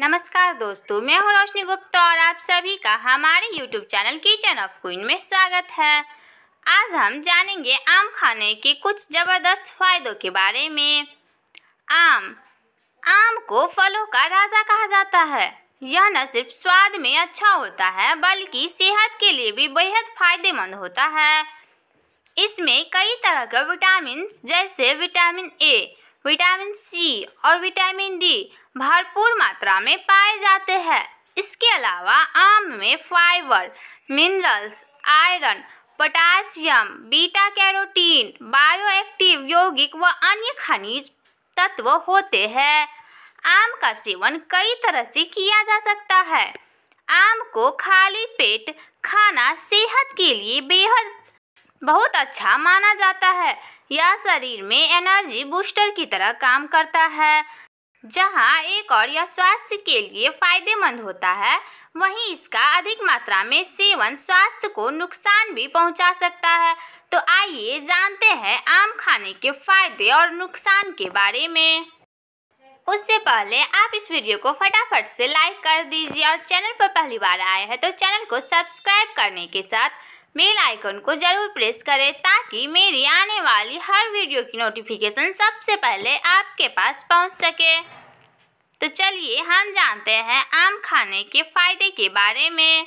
नमस्कार दोस्तों मैं हूं रोशनी गुप्ता और आप सभी का हमारे YouTube channel Kitchen of Queen में स्वागत है आज हम जानेंगे आम खाने के कुछ ज़बरदस्त फायदों के बारे में आम आम को फलों का राजा कहा जाता है यह न सिर्फ स्वाद में अच्छा होता है बल्कि सेहत के लिए भी बेहद फायदेमंद होता है इसमें कई तरह के विटामिन जैसे विटामिन ए विटामिन सी और विटामिन डी भरपूर मात्रा में पाए जाते हैं इसके अलावा आम में fibre minerals iron potassium beta carotene bioactive यौगिक व अन्य खनिज तत्व होते हैं आम का सेवन कई तरह से किया जा सकता है आम को खाली पेट खाना सेहत के लिए बेहद बहुत अच्छा माना जाता है यह शरीर में एनर्जी बूस्टर की तरह काम करता है जहाँ एक और यह स्वास्थ्य के लिए फायदेमंद होता है वहीं इसका अधिक मात्रा में सेवन स्वास्थ्य को नुकसान भी पहुंचा सकता है तो आइए जानते हैं आम खाने के फायदे और नुकसान के बारे में उससे पहले आप इस वीडियो को फटाफट से लाइक कर दीजिए और चैनल पर पहली बार आए हैं तो चैनल को सब्सक्राइब करने के साथ बेल आइकन को ज़रूर प्रेस करें ताकि मेरी आने वाली हर वीडियो की नोटिफिकेशन सबसे पहले आपके पास पहुंच सके तो चलिए हम जानते हैं आम खाने के फायदे के बारे में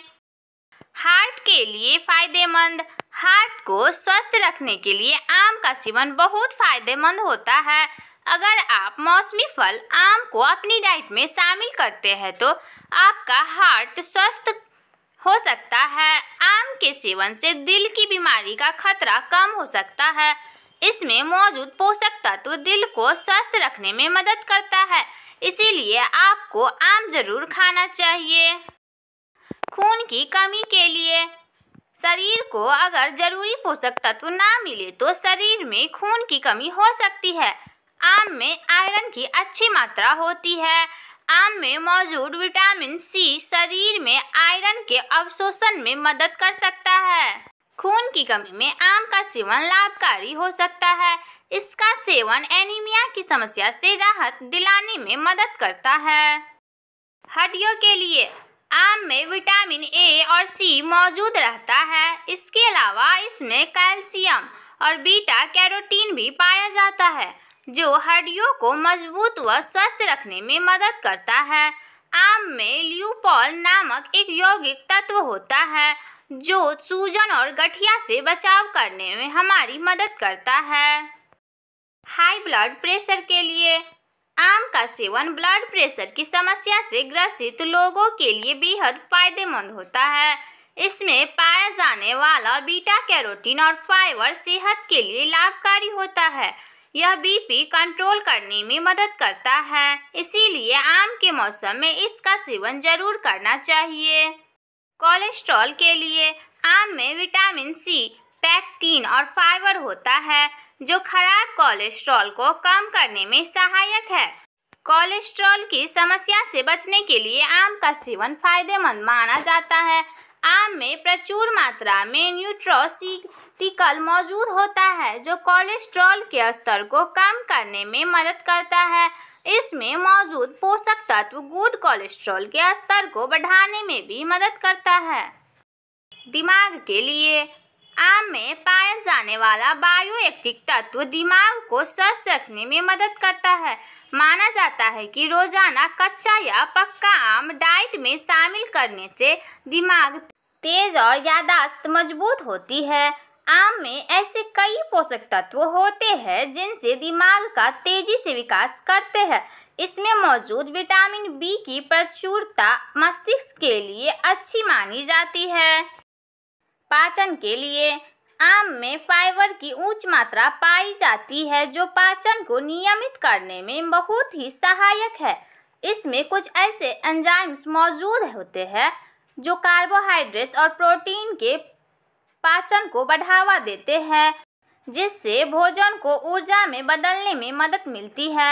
हार्ट के लिए फायदेमंद हार्ट को स्वस्थ रखने के लिए आम का सेवन बहुत फायदेमंद होता है अगर आप मौसमी फल आम को अपनी डाइट में शामिल करते हैं तो आपका हार्ट स्वस्थ हो सकता है आम के सेवन से दिल की बीमारी का खतरा कम हो सकता है इसमें मौजूद पोषक तत्व दिल को स्वस्थ रखने में मदद करता है इसीलिए आपको आम जरूर खाना चाहिए खून की कमी के लिए शरीर को अगर जरूरी पोषक तत्व ना मिले तो शरीर में खून की कमी हो सकती है आम में आयरन की अच्छी मात्रा होती है आम में मौजूद विटामिन सी शरीर में आयरन के अवशोषण में मदद कर सकता है खून की कमी में आम का सेवन लाभकारी हो सकता है इसका सेवन एनीमिया की समस्या से राहत दिलाने में मदद करता है हड्डियों के लिए आम में विटामिन ए और सी मौजूद रहता है इसके अलावा इसमें कैल्शियम और बीटा कैरोटीन भी पाया जाता है जो हड्डियों को मजबूत व स्वस्थ रखने में मदद करता है आम में ल्यूपॉल नामक एक यौगिक तत्व होता है जो सूजन और गठिया से बचाव करने में हमारी मदद करता है हाई ब्लड प्रेशर के लिए आम का सेवन ब्लड प्रेशर की समस्या से ग्रसित लोगों के लिए बेहद फायदेमंद होता है इसमें पाया जाने वाला बीटा कैरोटीन और फाइबर सेहत के लिए लाभकारी होता है यह बीपी कंट्रोल करने में मदद करता है इसीलिए आम के मौसम में इसका सेवन जरूर करना चाहिए कोलेस्ट्रॉल के लिए आम में विटामिन सी पैक्टीन और फाइबर होता है जो खराब कोलेस्ट्रॉल को कम करने में सहायक है कोलेस्ट्रॉल की समस्या से बचने के लिए आम का सेवन फायदेमंद माना जाता है आम में प्रचुर मात्रा में न्यूट्रोसिटिकल मौजूद होता है जो कोलेस्ट्रॉल के स्तर को कम करने में मदद करता है इसमें मौजूद पोषक तत्व गुड कोलेस्ट्रॉल के स्तर को बढ़ाने में भी मदद करता है दिमाग के लिए आम में पाया जाने वाला बायोएक्टिव तत्व दिमाग को स्वस्थ रखने में मदद करता है माना जाता है कि रोजाना कच्चा या पक्का आम डाइट में शामिल करने से दिमाग तेज और यादाश्त मजबूत होती है आम में ऐसे कई पोषक तत्व होते हैं जिनसे दिमाग का तेजी से विकास करते हैं इसमें मौजूद विटामिन बी की प्रचुरता मस्तिष्क के लिए अच्छी मानी जाती है पाचन के लिए आम में फाइबर की उच्च मात्रा पाई जाती है जो पाचन को नियमित करने में बहुत ही सहायक है इसमें कुछ ऐसे एंजाइम्स मौजूद होते हैं जो कार्बोहाइड्रेट्स और प्रोटीन के पाचन को बढ़ावा देते हैं जिससे भोजन को ऊर्जा में बदलने में मदद मिलती है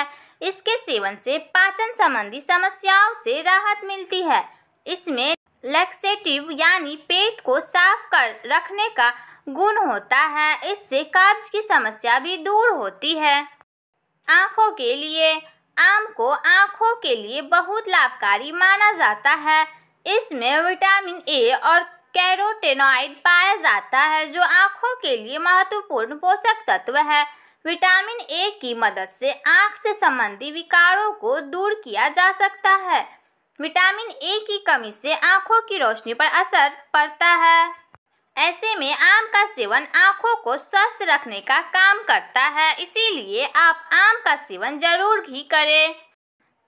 इसके सेवन से पाचन संबंधी समस्याओं से राहत मिलती है इसमें लैक्सेटिव यानी पेट को साफ कर रखने का गुण होता है इससे कब्ज की समस्या भी दूर होती है आँखों के लिए आम को आँखों के लिए बहुत लाभकारी माना जाता है इसमें विटामिन ए और कैरोटेनॉइड पाया जाता है जो आँखों के लिए महत्वपूर्ण पोषक तत्व है विटामिन ए की मदद से आँख से संबंधी विकारों को दूर किया जा सकता है विटामिन ए की कमी से आंखों की रोशनी पर असर पड़ता है ऐसे में आम का सेवन आंखों को स्वस्थ रखने का काम करता है इसीलिए आप आम का सेवन जरूर ही करें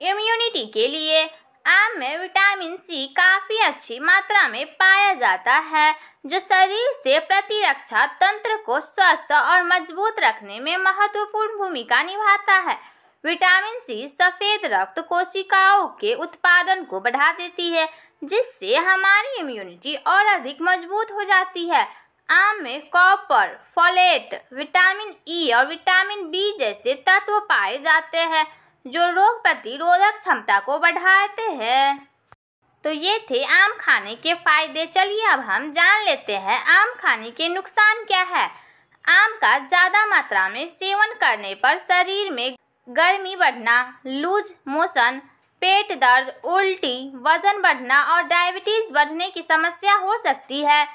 इम्यूनिटी के लिए आम में विटामिन सी काफ़ी अच्छी मात्रा में पाया जाता है जो शरीर से प्रतिरक्षा तंत्र को स्वस्थ और मजबूत रखने में महत्वपूर्ण भूमिका निभाता है विटामिन सी सफ़ेद रक्त कोशिकाओं के उत्पादन को बढ़ा देती है जिससे हमारी इम्यूनिटी और अधिक मजबूत हो जाती है आम में कॉपर फॉलेट विटामिन ई और विटामिन बी जैसे तत्व पाए जाते हैं जो रोग प्रतिरोधक क्षमता को बढ़ाते हैं तो ये थे आम खाने के फायदे चलिए अब हम जान लेते हैं आम खाने के नुकसान क्या है आम का ज़्यादा मात्रा में सेवन करने पर शरीर में गर्मी बढ़ना लूज मोशन पेट दर्द उल्टी वजन बढ़ना और डायबिटीज़ बढ़ने की समस्या हो सकती है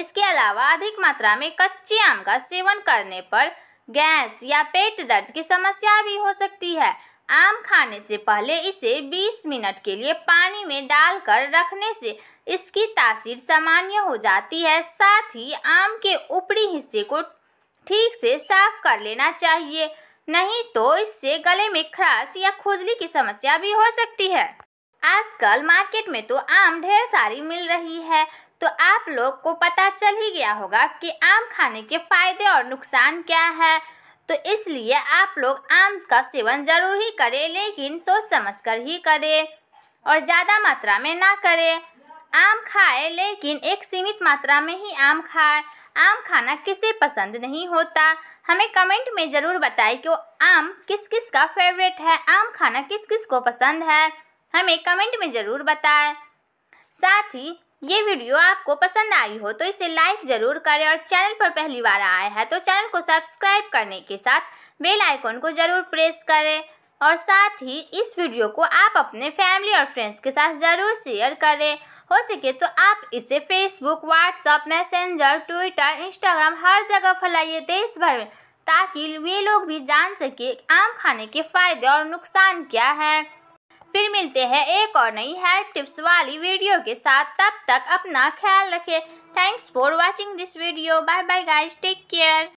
इसके अलावा अधिक मात्रा में कच्चे आम का सेवन करने पर गैस या पेट दर्द की समस्या भी हो सकती है आम खाने से पहले इसे 20 मिनट के लिए पानी में डालकर रखने से इसकी तासीर सामान्य हो जाती है साथ ही आम के ऊपरी हिस्से को ठीक से साफ कर लेना चाहिए नहीं तो इससे गले में खराश या खुजली की समस्या भी हो सकती है आजकल मार्केट में तो आम ढेर सारी मिल रही है तो आप लोग को पता चल ही गया होगा कि आम खाने के फायदे और नुकसान क्या है तो इसलिए आप लोग आम का सेवन जरूर ही करें लेकिन सोच समझ कर ही करें और ज़्यादा मात्रा में ना करें आम खाए लेकिन एक सीमित मात्रा में ही आम खाए आम खाना किसे पसंद नहीं होता हमें कमेंट में ज़रूर बताएं कि आम किस किस का फेवरेट है आम खाना किस किस को पसंद है हमें कमेंट में ज़रूर बताएं साथ ही ये वीडियो आपको पसंद आई हो तो इसे लाइक ज़रूर करें और चैनल पर पहली बार आया है तो चैनल को सब्सक्राइब करने के साथ बेल आइकॉन को ज़रूर प्रेस करें और साथ ही इस वीडियो को आप अपने फैमिली और फ्रेंड्स के साथ ज़रूर शेयर करें हो सके तो आप इसे Facebook WhatsApp Messenger Twitter Instagram हर जगह फैलाइए देश भर में ताकि वे लोग भी जान सके आम खाने के फायदे और नुकसान क्या है फिर मिलते हैं एक और नई हेल्प टिप्स वाली वीडियो के साथ तब तक अपना ख्याल रखें thanks for watching this video bye bye guys take care